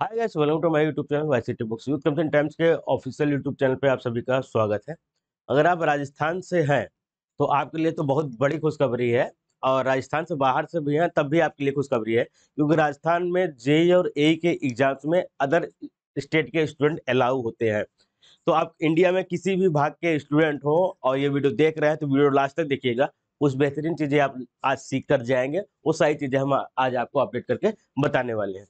hi guys welcome to my YouTube channel Y books youth कम्पन times के official YouTube channel पे आप सभी का स्वागत है अगर आप राजस्थान से हैं तो आपके लिए तो बहुत बड़ी खुशखबरी है और राजस्थान से बाहर से भी हैं तब भी आपके लिए खुशखबरी है क्योंकि राजस्थान में जे और ए के एग्जाम्स में अदर स्टेट के स्टूडेंट अलाउ होते हैं तो आप इंडिया में किसी भी भाग के स्टूडेंट हो और ये वीडियो देख रहे हैं तो वीडियो लास्ट तक देखिएगा कुछ बेहतरीन चीज़ें आप आज सीख कर जाएंगे वो सारी चीज़ें हम आज आपको अपडेट करके बताने वाले हैं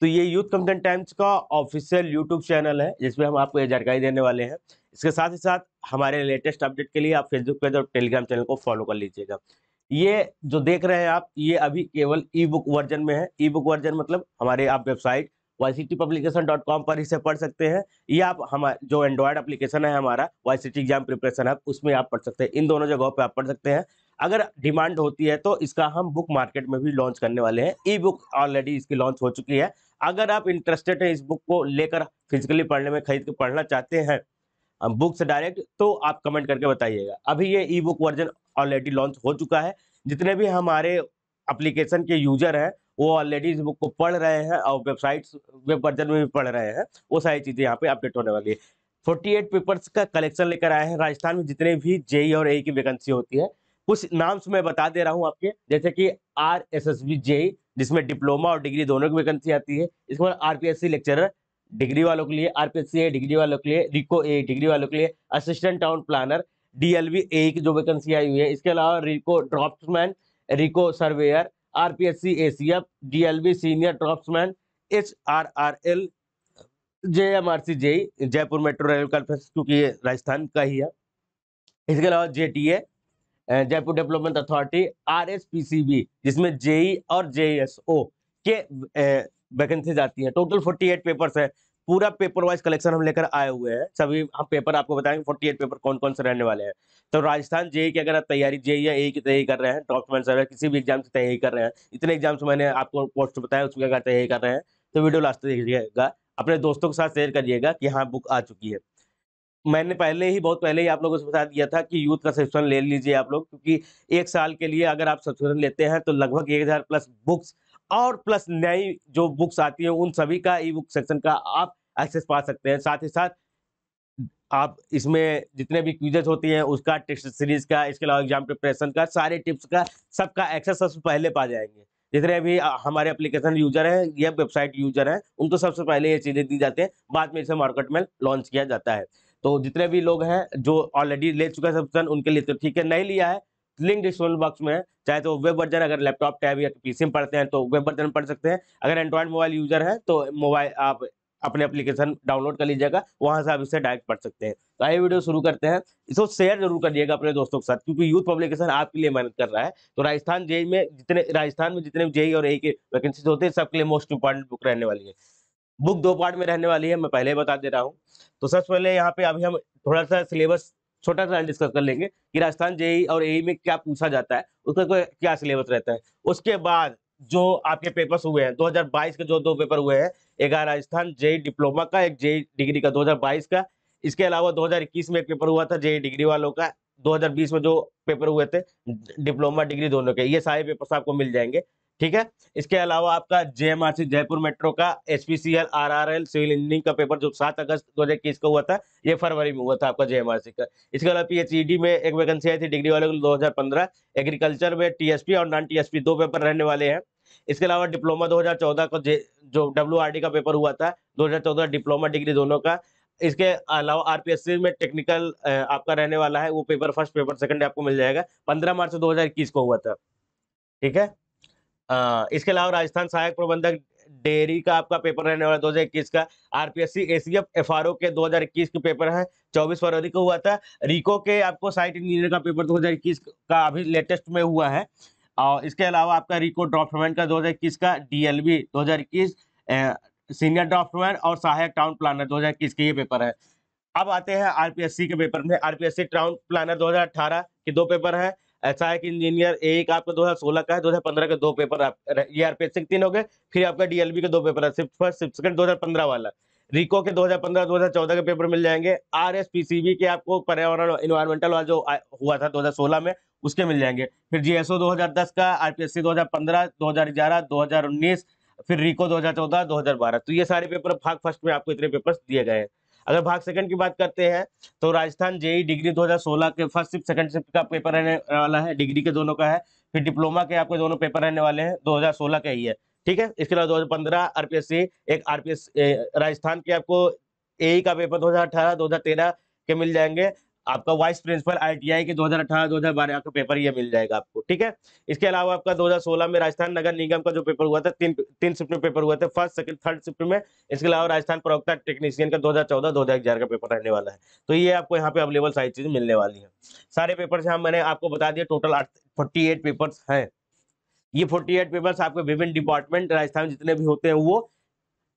तो ये यूथ कंटेंट टाइम्स का ऑफिशियल यूट्यूब चैनल है जिसमें हम आपको ये जानकारी देने वाले हैं इसके साथ ही साथ हमारे लेटेस्ट अपडेट के लिए आप फेसबुक पेज और टेलीग्राम चैनल को फॉलो कर लीजिएगा ये जो देख रहे हैं आप ये अभी केवल ई बुक वर्जन में है ई बुक वर्जन मतलब हमारे आप website Y publication dot com पर इसे पढ़ सकते हैं या आप हमारे जो एंड्रॉयड एप्लीकेशन है हमारा वाई एग्जाम प्रिपरेशन है उसमें आप पढ़ सकते हैं इन दोनों जगहों पर आप पढ़ सकते हैं अगर डिमांड होती है तो इसका हम बुक मार्केट में भी लॉन्च करने वाले हैं ई बुक ऑलरेडी इसकी लॉन्च हो चुकी है अगर आप इंटरेस्टेड हैं इस बुक को लेकर फिजिकली पढ़ने में खरीद के पढ़ना चाहते हैं बुक से डायरेक्ट तो आप कमेंट करके बताइएगा अभी ये e book version already launch हो चुका है जितने भी हमारे अप्लीकेशन के यूजर हैं वो ऑलरेडी इस बुक को पढ़ रहे हैं और वेबसाइट्स वेब वर्जन में भी पढ़ रहे हैं वो सारी चीज़ें यहाँ पे अपडेट होने वाली है 48 पेपर्स का कलेक्शन लेकर आए हैं राजस्थान में जितने भी जेई और ए की वैकेंसी होती है कुछ नाम्स मैं बता दे रहा हूँ आपके जैसे कि R S S B J जिसमें डिप्लोमा और डिग्री दोनों की वैकेंसी आती है इसके बाद R P S C lecturer degree वालों के लिए R P S C A degree वालों के लिए रिको ए डिग्री वालों के लिए assistant town planner D L B A की जो वैकेंसी आई हुई है इसके अलावा RIICO draughtsman RIICO surveyor R P S C A C F D L B senior draughtsman H R R L J M R C J Jaipur metro rail conference क्योंकि ये राजस्थान का ही है इसके अलावा J T A Jaipur development authority R S P C B जिसमें JE और ओ के वैकेंसी आती है टोटल फोर्टी एट पेपर्स है पूरा पेपर वाइज कलेक्शन हम लेकर आए हुए हैं सभी हम पेपर आपको बताएंगे फोर्टी एट पेपर कौन कौन से रहने वाले हैं तो राजस्थान जेई की अगर आप तैयारी जेई या ए की तैयारी कर रहे हैं डॉक्यूमेंट्स अगर किसी भी एग्जाम की तैयारी कर रहे हैं इतने एग्जाम मैंने आपको पोस्ट बताया उसमें अगर तैयारी कर रहे हैं तो वीडियो लास्ट देखिएगा अपने दोस्तों के साथ शेयर करिएगा कि हाँ बुक आ चुकी है मैंने पहले ही बहुत पहले ही आप लोगों से बता दिया था कि यूथ का सब्सक्रिप्शन ले लीजिए आप लोग क्योंकि एक साल के लिए अगर आप सब्सक्रिप्शन लेते हैं तो लगभग एक हज़ार प्लस बुक्स और प्लस नई जो बुक्स आती हैं उन सभी का ई बुक सेक्शन का आप एक्सेस पा सकते हैं साथ ही साथ आप इसमें जितने भी क्यूजेस होती हैं उसका टेक्स्ट सीरीज का इसके अलावा एग्जाम प्रिपरेशन का सारे टिप्स का सबका एक्सेस सबसे पहले पा जाएंगे जितने भी हमारे एप्लीकेशन यूजर हैं या वेबसाइट यूजर हैं उनको सबसे पहले ये चीज़ें दी जाती हैं बाद में इसे मार्केट में लॉन्च किया जाता है तो जितने भी लोग हैं जो ऑलरेडी ले चुके हैं सब्सक्रिप्शन उनके लिए तो ठीक है नहीं लिया है लिंक डिस्क्रिप्शन बॉक्स में है चाहे तो वेब वर्जन अगर लैपटॉप टैब या पीसी में पढ़ते हैं तो वेब वर्जन पढ़ सकते हैं अगर एंड्रॉयड मोबाइल यूजर है तो मोबाइल आप अपने एप्लीकेशन डाउनलोड कर लीजिएगा वहां से आप इसे डायरेक्ट पढ़ सकते हैं तो आइए वीडियो शुरू करते हैं इसको शेयर जरूर करिएगा अपने दोस्तों के साथ क्योंकि यूथ पब्लिकेशन आपके लिए मेहनत कर रहा है तो राजस्थान जेई में जितने राजस्थान में जितने जेई और ए के वैकेंसीज होते हैं सबके लिए मोस्ट इंपॉर्टेंट बुक रहने वाली है बुक दो पार्ट में रहने वाली है मैं पहले ही बता दे रहा हूँ तो सबसे पहले यहाँ पे अभी हम थोड़ा सा सिलेबस छोटा सा डिस्कस कर लेंगे कि राजस्थान जेई और ए में क्या पूछा जाता है उसका क्या सिलेबस रहता है उसके बाद जो आपके पेपर्स हुए हैं 2022 के जो दो पेपर हुए हैं एक राजस्थान जेई डिप्लोमा का एक जेई डिग्री का 2022 का इसके अलावा 2021 में एक पेपर हुआ था जेई डिग्री वालों का 2020 में जो पेपर हुए थे डिप्लोमा डिग्री दोनों के ये सारे पेपर्स आपको मिल जाएंगे ठीक है इसके अलावा आपका जेएमआरसी जयपुर मेट्रो का एसपीसीएल आरआरएल सिविल इंजीनियरिंग का पेपर जो सात अगस्त दो हजार इक्कीस का हुआ था ये फरवरी में हुआ था आपका जेएमआरसी का इसके अलावा पीएचईडी में एक वैकेंसी आई थी डिग्री वाले को 2015 एग्रीकल्चर में टीएसपी और नॉन टीएसपी दो पेपर रहने वाले हैं इसके अलावा डिप्लोमा चौदह का जो डब्ल्यू का पेपर हुआ था चौदह डिप्लोमा डिग्री दोनों का इसके अलावा आरपीएससी में टेक्निकल आपका रहने वाला है वो पेपर फर्स्ट पेपर सेकंड आपको मिल जाएगा पंद्रह मार्च इक्कीस को हुआ था ठीक है इसके अलावा राजस्थान सहायक प्रबंधक डेयरी का आपका पेपर रहने वाला 2021 का आरपीएससी एसीएफ एफआरओ के 2021 के पेपर है 24 फरवरी को हुआ था रिको के आपको साइट इंजीनियर का पेपर 2021 का अभी लेटेस्ट में हुआ है और इसके अलावा आपका रिको ड्रॉफ्टमैन का 2021 का डीएलबी 2021 सीनियर ड्रॉफ्टमैन और सहायक टाउन प्लानर इक्कीस के ये पेपर है अब आते हैं आरपीएससी के पेपर में आरपीएससी टाउन प्लानर अठारह के दो पेपर है ऐसा है कि इंजीनियर एक आपका 2016 का है 2015 के दो पेपर आप ये आर तीन हो गए फिर आपका डीएलबी के दो पेपर है सिर्फ फर्स्ट सिर्फ सेकंड 2015 वाला रिको के 2015-2014 के पेपर मिल जाएंगे आर एस के आपको पर्यावरण इन्वायरमेंटल वाला जो हुआ था 2016 में उसके मिल जाएंगे फिर हजार 2010 का ग्यारह दो हजार उन्नीस फिर रिको हजार बारह तो ये सारे पेपर फाग फर्स्ट में आपको इतने पेपर दिए गए हैं अगर भाग सेकंड की बात करते हैं तो राजस्थान जेई डिग्री 2016 के फर्स्ट शिफ्ट सेकंड शिफ्ट का पेपर रहने वाला है डिग्री के दोनों का है फिर डिप्लोमा के आपके दोनों पेपर रहने वाले हैं 2016 का ही है ठीक है इसके अलावा 2015 आरपीएससी एक आरपीएस राजस्थान के आपको ए e का पेपर दो हजार के मिल जाएंगे आपका वाइस प्रिंसिपल आईटीआई के 2018 2012 का पेपर ये मिल जाएगा आपको ठीक है इसके अलावा आपका 2016 में राजस्थान नगर निगम का जो पेपर हुआ था तीन तीन शिफ्ट में पेपर हुआ था फर्स्ट सेकंड थर्ड शिफ्ट में इसके अलावा राजस्थान प्रवक्ता टेक्नीशियन का 2014 2011 का पेपर रहने वाला है तो ये आपको यहाँ पे अवेलेबल सारी चीज मिलने वाली है सारे पेपर से हम मैंने आपको बता दिया टोटल फोर्टी एट पेपर्स हैं ये फोर्टी एट आपके विभिन्न डिपार्टमेंट राजस्थान जितने भी होते हैं वो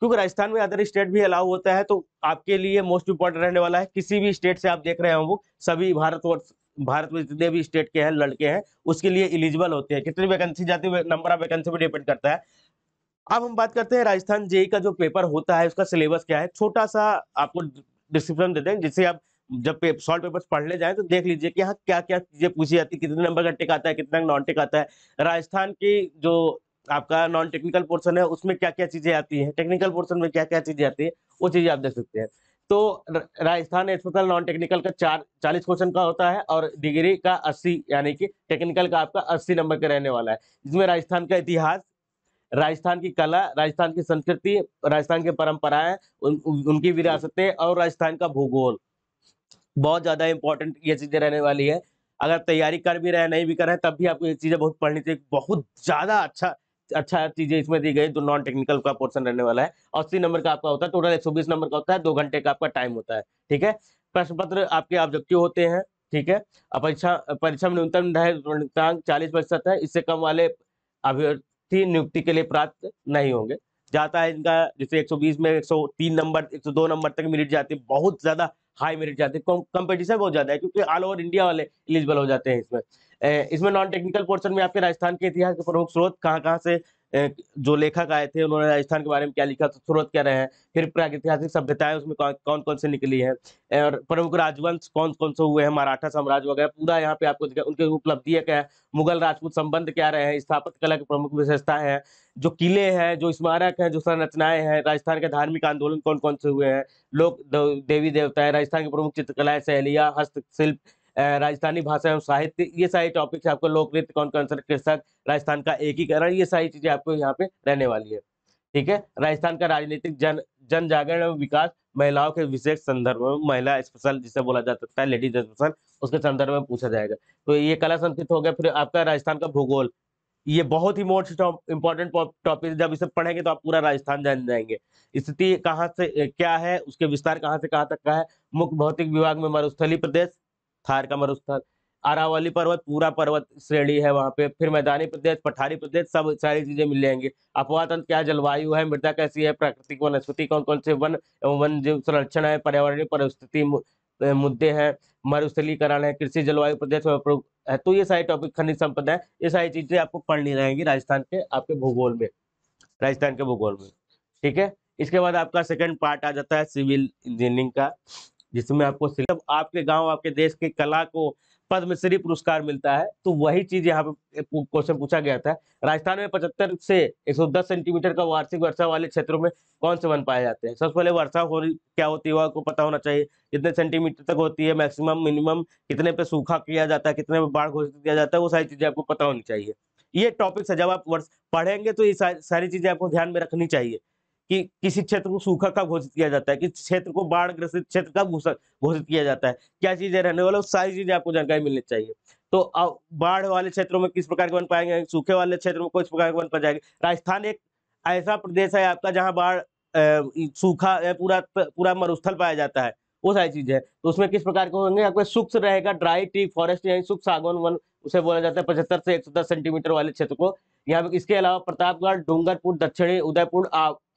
क्योंकि राजस्थान में अदर स्टेट भी अलाउ होता है तो आपके लिए मोस्ट इम्पोर्टेंट रहने वाला है किसी भी स्टेट से आप देख रहे हैं वो सभी भारतवर्ष भारत में जितने भी स्टेट के हैं लड़के हैं उसके लिए इलिजिबल होते हैं कितनी वैकेंसी जाती है नंबर ऑफ वैकेंसी पर डिपेंड करता है अब हम बात करते हैं राजस्थान जेई e का जो पेपर होता है उसका सिलेबस क्या है छोटा सा आपको डिस्क्रिप्शन दे दें जिससे आप जब पे, सॉल्व पेपर पढ़ने जाए तो देख लीजिए कि यहाँ क्या क्या चीजें पूछी जाती है कितने नंबर का टिक आता है कितना नॉन टिक आता है राजस्थान की जो आपका नॉन टेक्निकल पोर्सन है उसमें क्या क्या चीजें आती हैं टेक्निकल पोर्सन में क्या क्या चीजें आती है वो चीजें आप देख सकते हैं तो राजस्थान एस्पेशल नॉन टेक्निकल का चार चालीस क्वेश्चन का होता है और डिग्री का अस्सी यानी कि टेक्निकल का आपका अस्सी नंबर का रहने वाला है जिसमें राजस्थान का इतिहास राजस्थान की कला राजस्थान की संस्कृति राजस्थान की परंपराएं उन, उनकी विरासतें और राजस्थान का भूगोल बहुत ज़्यादा इंपॉर्टेंट ये चीज़ें रहने वाली है अगर तैयारी कर भी रहे नहीं भी कर रहे तब भी आपको ये चीज़ें बहुत पढ़नी चाहिए बहुत ज़्यादा अच्छा अच्छा चीजें इसमें दी गई जो नॉन टेक्निकल का पोर्सन रहने वाला है अस्सी नंबर का आपका होता है टोटल एक नंबर का होता है दो घंटे का आपका टाइम होता है ठीक है प्रश्न पत्र आपके ऑब्जेक्टिव होते हैं ठीक है परीक्षा परीक्षा में न्यूनतम चालीस प्रतिशत है इससे कम वाले अभ्यर्थी नियुक्ति के लिए प्राप्त नहीं होंगे जाता है इनका जैसे 120 में 103 नंबर 102 नंबर तक मेरिट जाती है बहुत ज्यादा हाई मेरिट जाती है कॉम्पिटिशन बहुत ज्यादा है क्योंकि ऑल ओवर इंडिया वाले एलिजिबल हो जाते हैं इसमें इसमें नॉन टेक्निकल पोर्शन में आपके राजस्थान के इतिहास के प्रमुख स्रोत कहाँ कहाँ से जो लेखक आए थे उन्होंने राजस्थान के बारे में क्या लिखा तो स्रोत क्या रहे हैं फिर प्रागैतिहासिक सभ्यताएं उसमें कौन कौन से निकली हैं और प्रमुख राजवंश कौन कौन से हुए हैं मराठा साम्राज्य वगैरह पूरा यहाँ पे आपको उनके उपलब्धियाँ क्या है मुगल राजपूत संबंध क्या रहे हैं स्थापत्य कला की प्रमुख विशेषता है जो किले हैं जो स्मारक हैं जो संरचनाएं हैं राजस्थान के धार्मिक आंदोलन कौन कौन से हुए हैं लोक देवी देवता है राजस्थान की प्रमुख चित्रकलाएं शैलियाँ हस्तशिल्प राजस्थानी भाषा एवं साहित्य ये सारे टॉपिक्स आपको लोक नृत्य कौन कौन सा कृषक राजस्थान का एकीकरण ये सारी चीजें आपको यहाँ पे रहने वाली है ठीक है राजस्थान का राजनीतिक जन जन जागरण एवं विकास महिलाओं के विशेष संदर्भ में महिला स्पेशल जिसे बोला जा सकता है लेडीज स्पेशल उसके संदर्भ में पूछा जाएगा तो ये कला संस्कृत हो गया फिर आपका राजस्थान का भूगोल ये बहुत ही मोस्ट इंपॉर्टेंट टॉपिक जब इसे पढ़ेंगे तो आप पूरा राजस्थान जान जाएंगे स्थिति कहाँ से क्या है उसके विस्तार कहाँ से कहाँ तक का है मुख्य भौतिक विभाग में मरुस्थली प्रदेश थार का मरुस्थल अरावली पर्वत पूरा पर्वत श्रेणी है वहाँ पे फिर मैदानी प्रदेश पठारी प्रदेश सब सारी चीजें मिल जाएंगी अपवातंत्र क्या जलवायु है मृदा कैसी है प्राकृतिक वनस्पति कौन कौन से वन एवं वन जीव संरक्षण है पर्यावरणीय परिस्थिति मुद्दे हैं मरुस्थलीकरण है कृषि जलवायु प्रदेश है तो ये सारे टॉपिक खनिज संपदा है ये सारी चीजें आपको पढ़नी रहेंगी राजस्थान के आपके भूगोल में राजस्थान के भूगोल में ठीक है इसके बाद आपका सेकेंड पार्ट आ जाता है सिविल इंजीनियरिंग का जिसमें आपको सिर्फ आपके गांव आपके देश की कला को पद्मश्री पुरस्कार मिलता है तो वही चीज यहाँ पे क्वेश्चन पूछा गया था राजस्थान में 75 से 110 सेंटीमीटर का वार्षिक वर्षा वाले क्षेत्रों में कौन से वन पाए जाते हैं सबसे पहले वर्षा हो क्या होती है आपको पता होना चाहिए कितने सेंटीमीटर तक होती है मैक्सिमम मिनिमम कितने पे सूखा किया जाता है कितने पे बाढ़ घोषित किया जाता है वो सारी चीजें आपको पता होनी चाहिए ये टॉपिक्स है जब आप वर्ष पढ़ेंगे तो ये सारी चीजें आपको ध्यान में रखनी चाहिए कि किसी क्षेत्र को सूखा कब घोषित किया जाता है किस क्षेत्र को बाढ़ ग्रसित क्षेत्र कब घोषित किया जाता है क्या चीजें रहने वाले सारी चीजें आपको जानकारी मिलनी चाहिए तो बाढ़ वाले क्षेत्रों में किस प्रकार के वन पाएंगे सूखे वाले क्षेत्र में किस प्रकार के वन पा जाएंगे राजस्थान एक ऐसा प्रदेश है आपका जहाँ बाढ़ सूखा पूरा पूरा मरुस्थल पाया जाता है वो सारी चीजें है तो उसमें किस प्रकार के होंगे आपको सूक्ष्म रहेगा ड्राई टी फॉरेस्ट यानी सूक्ष्म सागवन वन उसे बोला जाता है पचहत्तर से एक सेंटीमीटर वाले क्षेत्र को यहाँ पे इसके अलावा प्रतापगढ़ डूंगरपुर दक्षिणी उदयपुर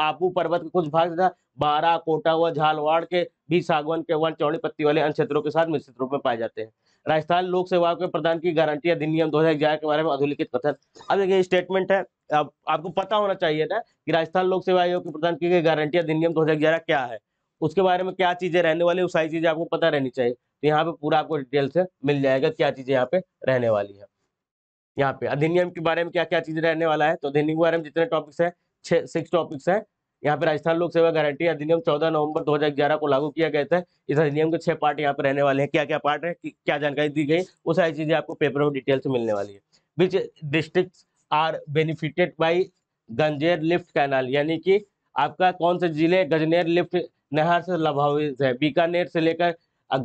आपू पर्वत के कुछ भाग तथा बारा कोटा व झालवाड़ के भी सागवन के वन चौड़ी पत्ती वाले अन्य क्षेत्रों के साथ मिश्रित रूप में पाए जाते हैं राजस्थान लोक सेवा के प्रदान की गारंटी अधिनियम दो के बारे में अधोलिखित कथन अब देखिए स्टेटमेंट है अब आपको पता होना चाहिए ना कि राजस्थान लोक सेवा आयोग के प्रदान की गई गारंटी अधिनियम दो क्या है उसके बारे में क्या चीजें रहने वाली है सारी चीजें आपको पता रहनी चाहिए तो यहाँ पे पूरा आपको डिटेल से मिल जाएगा क्या चीजें यहाँ पे रहने वाली है यहाँ पे अधिनियम के बारे में क्या क्या चीज रहने वाला है तो अधिनियम के बारे में जितने टॉपिक्स है छह सिक्स टॉपिक्स हैं यहाँ पे राजस्थान लोक सेवा गारंटी अधिनियम 14 नवंबर 2011 को लागू किया गया था इस अधिनियम के छह पार्ट यहाँ पे रहने वाले हैं क्या क्या पार्ट है क्या जानकारी दी गई वो सारी चीजें आपको पेपर में डिटेल से मिलने वाली है which district are benefited by Gajner lift canal यानी कि आपका कौन से जिले गजनेर लिफ्ट नहर से लाभान्वित है बीकानेर से लेकर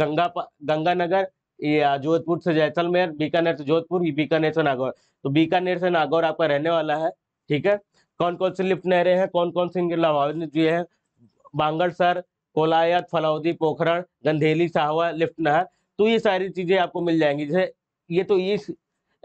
गंगा गंगानगर या जोधपुर से जैसलमेर बीकानेर से जोधपुर बीकानेर से नागौर तो बीकानेर से नागौर आपका रहने वाला है ठीक है कौन कौन से लिफ्ट नहरें हैं कौन कौन से इनके लाभान्वित हुए हैं बांगड़ सर कोलायत फलौदी पोखरण गंधेली साहवा लिफ्ट नहर तो ये सारी चीज़ें आपको मिल जाएंगी जैसे ये तो ये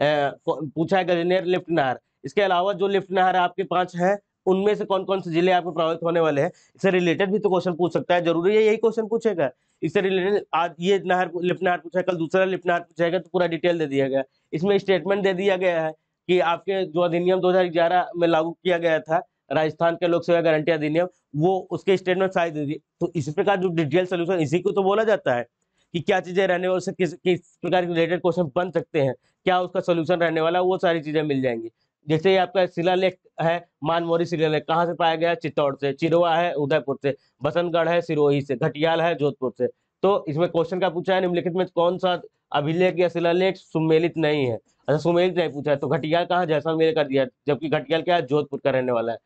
पूछा है गजनेर लिफ्ट नहर इसके अलावा जो लिफ्ट नहर आपके पाँच हैं उनमें से कौन कौन से जिले आपको प्रभावित होने वाले हैं इससे रिलेटेड भी तो क्वेश्चन पूछ सकता है जरूरी है यही क्वेश्चन पूछेगा इससे रिलेटेड आज ये नहर लिफ्ट नहर पूछा कल दूसरा लिफ्ट नहर पूछेगा तो पूरा डिटेल दे दिया गया इसमें स्टेटमेंट दे दिया गया है कि आपके जो अधिनियम 2011 में लागू किया गया था राजस्थान के लोक सेवा गारंटी अधिनियम वो उसके स्टेटमेंट साइज दे तो इसी प्रकार जो डिटेल सोल्यूशन इसी को तो बोला जाता है कि क्या चीज़ें रहने वाले किस किस प्रकार के रिलेटेड क्वेश्चन बन सकते हैं क्या उसका सोल्यूशन रहने वाला वो सारी चीज़ें मिल जाएंगी जैसे ये आपका शिलालेख है मानमोरी शिलालेख कहाँ से पाया गया चित्तौड़ से चिरोवा है उदयपुर से बसंतगढ़ है सिरोही से घटियाल है जोधपुर से तो इसमें क्वेश्चन का पूछा है निम्नलिखित में कौन सा अभिलेख या शिलालेख सुमेलित नहीं है अच्छा सुमेलित नहीं पूछा है तो घटियाल कहाँ जैसलमेर का दिया जबकि घटियाल क्या है जोधपुर का रहने वाला है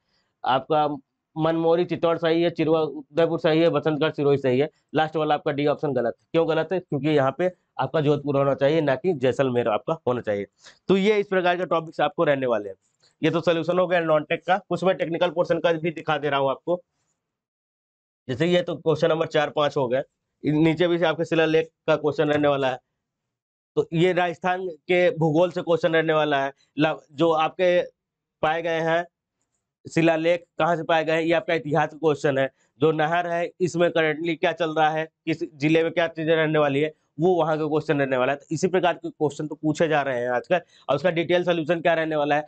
आपका मनमोरी चित्तौड़ सही है चिरवा उदयपुर सही है बसंतगढ़ सिरोही सही है लास्ट वाला आपका डी ऑप्शन गलत है क्यों गलत है क्योंकि यहाँ पे आपका जोधपुर होना चाहिए ना कि जैसलमेर आपका होना चाहिए तो ये इस प्रकार के टॉपिक्स आपको रहने वाले हैं ये तो सोल्यूशन हो गया नॉन टेक का कुछ मैं टेक्निकल पोर्सन का भी दिखा दे रहा हूँ आपको जैसे ये तो क्वेश्चन नंबर चार पाँच हो गया नीचे भी आपके लेख का क्वेश्चन रहने वाला है तो ये राजस्थान के भूगोल से क्वेश्चन रहने वाला है जो आपके पाए गए हैं शिलालेख कहाँ से पाए गए हैं ये आपका इतिहास का क्वेश्चन है जो नहर है इसमें करेंटली क्या चल रहा है किस जिले में क्या चीजें रहने वाली है वो वहाँ का क्वेश्चन रहने वाला है तो इसी प्रकार के क्वेश्चन तो पूछे जा रहे हैं आजकल और उसका डिटेल सोल्यूशन क्या रहने वाला है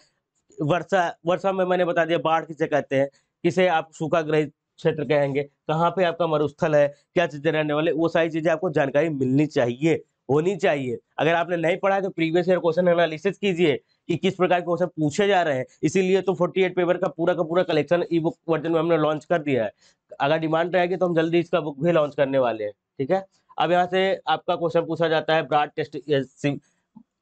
वर्षा वर्षा में मैंने बता दिया बाढ़ किसे कहते हैं किसे आप सूखा ग्रहित क्षेत्र कहेंगे कहाँ पे आपका मरुस्थल है क्या चीजें रहने वाले वो सारी चीजें आपको जानकारी मिलनी चाहिए होनी चाहिए अगर आपने नहीं पढ़ा है तो प्रीवियस ईयर क्वेश्चन एनालिसिस कीजिए कि किस प्रकार के क्वेश्चन पूछे जा रहे हैं इसीलिए तो 48 पेपर का पूरा का पूरा कलेक्शन ई बुक वर्जन में हमने लॉन्च कर दिया है अगर डिमांड रहेगी तो हम जल्दी इसका बुक भी लॉन्च करने वाले हैं ठीक है अब यहाँ से आपका क्वेश्चन पूछा जाता है ब्राड टेस्ट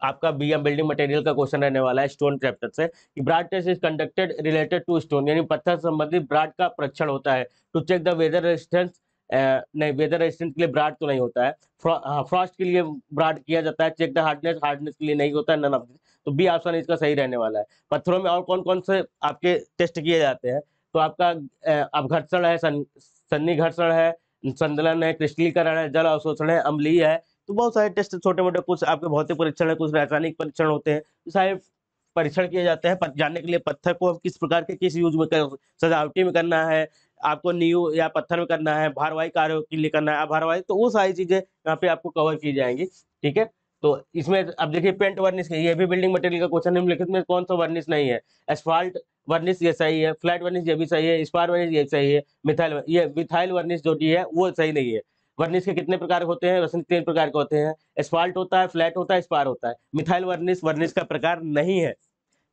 आपका बी एम बिल्डिंग मटेरियल का क्वेश्चन रहने वाला है स्टोन चैप्टर से कि Brard test is conducted related to stone यानी पत्थर संबंधित ब्राड का परीक्षण होता है to check the weather resistance नहीं वेदर रेजिस्टेंट के लिए ब्राड तो नहीं होता है फ्रॉस्ट हाँ, के लिए ब्राड किया जाता है चेक द हार्डनेस हार्डनेस के लिए नहीं होता है नन ऑफ तो बी ऑप्शन इसका सही रहने वाला है पत्थरों में और कौन कौन से आपके टेस्ट किए जाते हैं तो आपका अब घर्षण है सन, सन्नी घर्षण है संदलन है क्रिस्टलीकरण है जल अवशोषण है अम्लीय है तो बहुत सारे टेस्ट छोटे मोटे कुछ आपके भौतिक परीक्षण है कुछ रासायनिक परीक्षण होते हैं तो सारे परीक्षण किए जाते हैं जानने के लिए पत्थर को किस प्रकार के किस यूज में कर सजावटी में करना है आपको न्यू या पत्थर में करना है भारवाही कार्यों के लिए करना है भारवाही तो वो सारी चीजें यहाँ पे आपको कवर की जाएंगी ठीक है तो इसमें अब देखिए पेंट वर्निश ये भी बिल्डिंग मटेरियल का क्वेश्चन लिखित में कौन सा वर्निश नहीं है एसफाल्ट वर्निश ये सही है फ्लैट वर्निश ये भी सही है स्पार वर्निश ये सही है मिथाइल ये मिथाइल वर्निश जो भी है वो सही नहीं है वर्निश के कितने प्रकार होते हैं वसन तीन प्रकार के होते हैं एसफाल्ट होता है फ्लैट होता है स्पार होता है मिथाइल वर्निश वर्निश का प्रकार नहीं है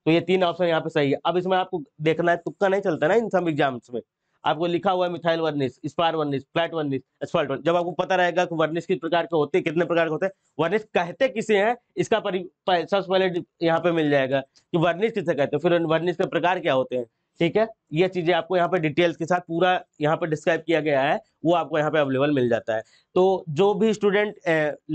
तो ये तीन ऑप्शन यहाँ पे सही है अब इसमें आपको देखना है तुक्का नहीं चलता ना इन सब एग्जाम्स में आपको लिखा हुआ है methyl varnish spar varnish flat varnish asphalt varnish जब आपको पता रहेगा कि वर्निस किस प्रकार के होते हैं कितने प्रकार के होते हैं वर्निस कहते किसे हैं इसका सबसे पहले यहाँ पे मिल जाएगा कि वर्निस किसे कहते हैं फिर वर्निस के प्रकार क्या होते हैं ठीक है ये चीजें आपको यहाँ पे डिटेल्स के साथ पूरा यहाँ पे डिस्क्राइब किया गया है वो आपको यहाँ पे अवेलेबल मिल जाता है तो जो भी स्टूडेंट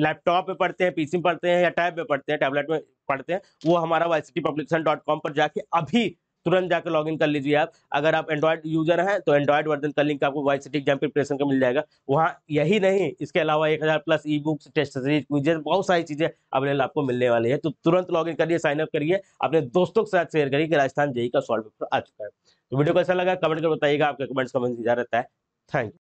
लैपटॉप पे पढ़ते हैं पीसी में पढ़ते हैं या टैब में पढ़ते हैं टैबलेट में पढ़ते हैं वो हमारा वाई पर जाके अभी तुरंत जाकर लॉग कर लीजिए आप अगर आप एंड्रॉइड यूजर हैं तो एंड्रॉइड वर्जन का लिंक आपको वाई सिटी एग्जाम प्रिपरेशन का मिल जाएगा वहाँ यही नहीं इसके अलावा एक हज़ार plus ebooks test series quizzes बहुत सारी चीज़ें अवेलेबल आपको मिलने वाली है तो तुरंत लॉग करिए साइनअप करिए अपने दोस्तों के साथ शेयर करिए कि राजस्थान जेई का सॉल्व पेपर आ चुका है तो वीडियो कैसा लगा कमेंट कर बताइएगा आपके कमेंट्स का मन रहता है थैंक यू